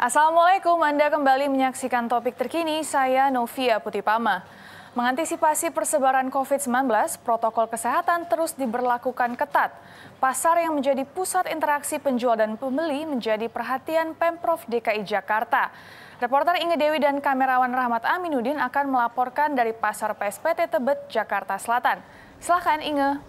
Assalamualaikum, Anda kembali menyaksikan topik terkini, saya Novia Putipama. Mengantisipasi persebaran COVID-19, protokol kesehatan terus diberlakukan ketat. Pasar yang menjadi pusat interaksi penjual dan pembeli menjadi perhatian Pemprov DKI Jakarta. Reporter Inge Dewi dan kamerawan Rahmat Aminuddin akan melaporkan dari Pasar PSPT Tebet, Jakarta Selatan. Silahkan Inge.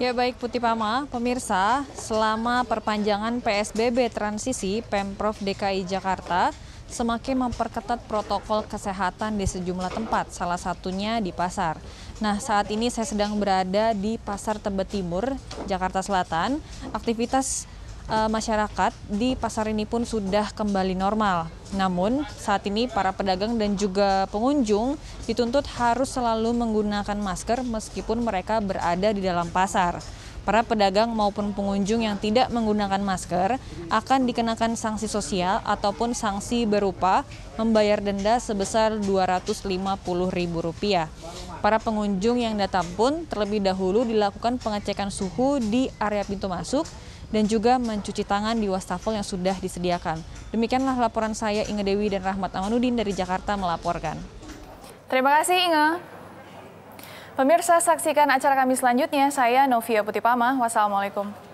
Ya baik Putih Pama, pemirsa, selama perpanjangan PSBB transisi Pemprov DKI Jakarta semakin memperketat protokol kesehatan di sejumlah tempat, salah satunya di pasar. Nah, saat ini saya sedang berada di Pasar Tebet Timur, Jakarta Selatan. Aktivitas Eh, masyarakat di pasar ini pun sudah kembali normal. Namun saat ini para pedagang dan juga pengunjung dituntut harus selalu menggunakan masker meskipun mereka berada di dalam pasar. Para pedagang maupun pengunjung yang tidak menggunakan masker akan dikenakan sanksi sosial ataupun sanksi berupa membayar denda sebesar Rp250.000. Para pengunjung yang datang pun terlebih dahulu dilakukan pengecekan suhu di area pintu masuk dan juga mencuci tangan di wastafel yang sudah disediakan. Demikianlah laporan saya Inge Dewi dan Rahmat Amanuddin dari Jakarta melaporkan. Terima kasih Inge. Pemirsa saksikan acara kami selanjutnya. Saya Novia Putipama. Wassalamualaikum.